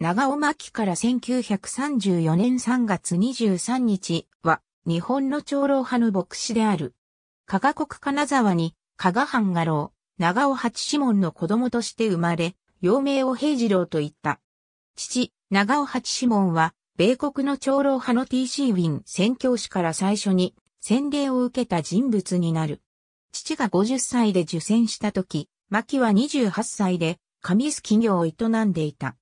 長尾巻から1934年3月23日は日本の長老派の牧師である。加賀国金沢に加賀藩家老、長尾八志門の子供として生まれ、幼名を平次郎と言った。父、長尾八志門は、米国の長老派の T.C. ウィン宣教師から最初に洗礼を受けた人物になる。父が50歳で受選した時、牧は28歳で、紙す企業を営んでいた。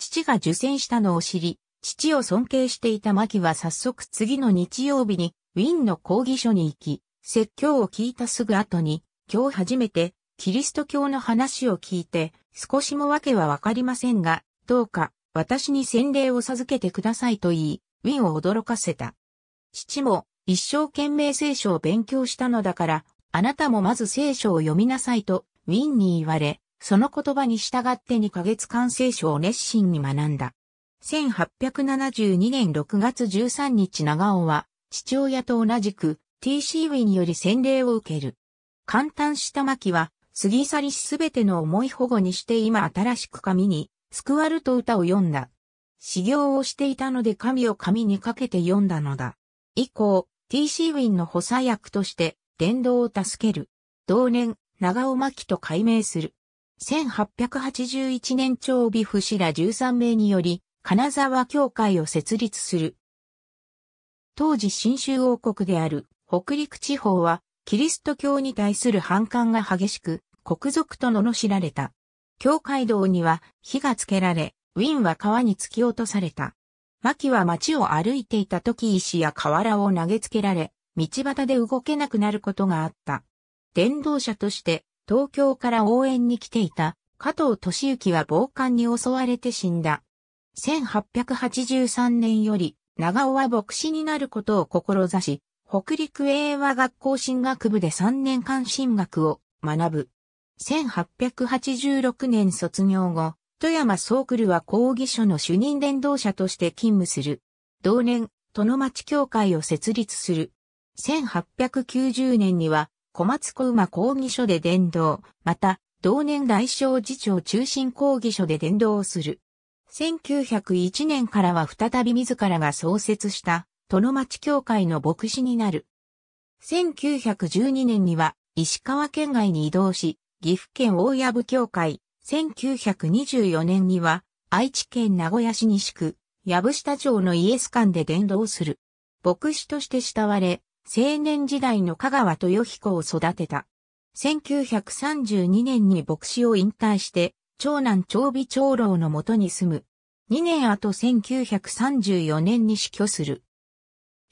父が受選したのを知り、父を尊敬していたマキは早速次の日曜日にウィンの講義所に行き、説教を聞いたすぐ後に、今日初めてキリスト教の話を聞いて、少しもわけはわかりませんが、どうか私に洗礼を授けてくださいと言い、ウィンを驚かせた。父も一生懸命聖書を勉強したのだから、あなたもまず聖書を読みなさいとウィンに言われ、その言葉に従って2ヶ月間聖書を熱心に学んだ。1872年6月13日長尾は、父親と同じく T.C. ウィンより洗礼を受ける。簡単した巻は、過ぎ去りしすべての思い保護にして今新しく紙に、救わると歌を読んだ。修行をしていたので神を紙にかけて読んだのだ。以降、T.C. ウィンの補佐役として、伝道を助ける。同年、長尾巻と改名する。1881年長尾不氏ら13名により、金沢教会を設立する。当時新州王国である北陸地方は、キリスト教に対する反感が激しく、国賊と罵られた。教会堂には火がつけられ、ウィンは川に突き落とされた。マキは町を歩いていた時石や瓦を投げつけられ、道端で動けなくなることがあった。伝道者として東京から応援に来ていた加藤敏之は暴漢に襲われて死んだ。1883年より長尾は牧師になることを志し、北陸英和学校進学部で3年間進学を学ぶ。1886年卒業後、富山総来は講義所の主任伝道者として勤務する。同年、殿町協会を設立する。1890年には小松小馬講義所で伝道、また、同年代小次長中心講義所で伝道をする。1901年からは再び自らが創設した、殿町教会の牧師になる。1912年には、石川県外に移動し、岐阜県大谷部教会、1924年には、愛知県名古屋市西区、矢部下町のイエス館で伝道する。牧師として慕われ、青年時代の香川豊彦を育てた。1932年に牧師を引退して、長男長尾長老のもとに住む。2年後1934年に死去する。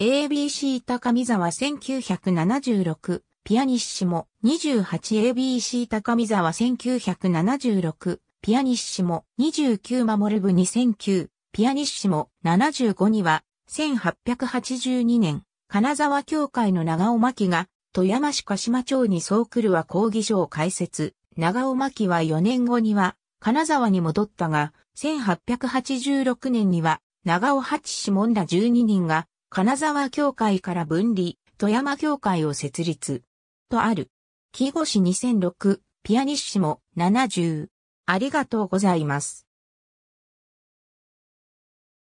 ABC 高見沢1976、ピアニッシモ 28ABC 高見沢1976、ピアニッシモ29守る部2009、ピアニッシモ75には1882年金沢教会の長尾巻が、富山市鹿島町に総来るは講義所を開設。長尾巻は4年後には、金沢に戻ったが、1886年には、長尾八志門ら12人が、金沢教会から分離、富山教会を設立。とある。木越2006、ピアニッシモ70。ありがとうございます。